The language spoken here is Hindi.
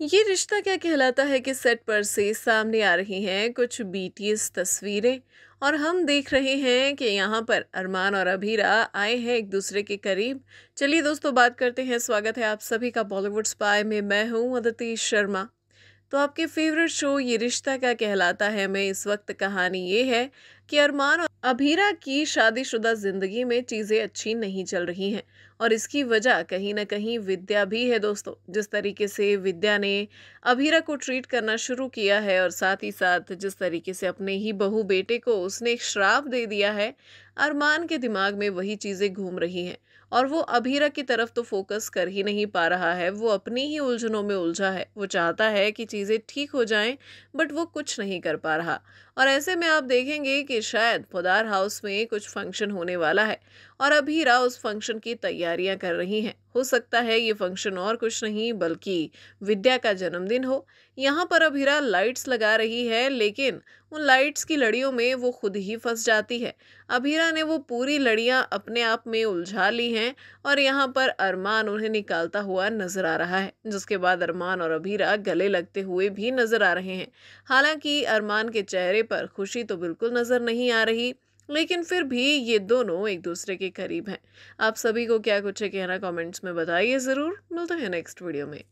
ये रिश्ता क्या कहलाता है कि सेट पर से सामने आ रही हैं कुछ बीटीएस तस्वीरें और हम देख रहे हैं कि यहाँ पर अरमान और अभीरा आए हैं एक दूसरे के करीब चलिए दोस्तों बात करते हैं स्वागत है आप सभी का बॉलीवुड स्पाई में मैं हूँ अदिति शर्मा तो आपके फेवरेट शो ये रिश्ता क्या कहलाता है मैं इस वक्त कहानी ये है कि अरमान और अभीरा की शादीशुदा ज़िंदगी में चीज़ें अच्छी नहीं चल रही हैं और इसकी वजह कहीं ना कहीं विद्या भी है दोस्तों जिस तरीके से विद्या ने अभीरा को ट्रीट करना शुरू किया है और साथ ही साथ जिस तरीके से अपने ही बहू बेटे को उसने श्राप दे दिया है अरमान के दिमाग में वही चीज़ें घूम रही हैं और वो अभीरा की तरफ तो फोकस कर ही नहीं पा रहा है वो अपनी ही उलझनों में उलझा है वो चाहता है कि चीज़ें ठीक हो जाएं बट वो कुछ नहीं कर पा रहा और ऐसे में आप देखेंगे कि शायद पुदार हाउस में कुछ फंक्शन होने वाला है और अभी रा उस फंक्शन की तैयारियां कर रही हैं हो सकता है ये फंक्शन और कुछ नहीं बल्कि विद्या का जन्मदिन हो यहाँ पर अभीरा लाइट्स लगा रही है लेकिन उन लाइट्स की लड़ियों में वो खुद ही फंस जाती है अबीरा ने वो पूरी लड़ियाँ अपने आप में उलझा ली हैं और यहाँ पर अरमान उन्हें निकालता हुआ नजर आ रहा है जिसके बाद अरमान और अबीरा गले लगते हुए भी नजर आ रहे हैं हालांकि अरमान के चेहरे पर खुशी तो बिल्कुल नजर नहीं आ रही लेकिन फिर भी ये दोनों एक दूसरे के करीब हैं आप सभी को क्या कुछ है कहना कमेंट्स में बताइए ज़रूर मिलते हैं नेक्स्ट वीडियो में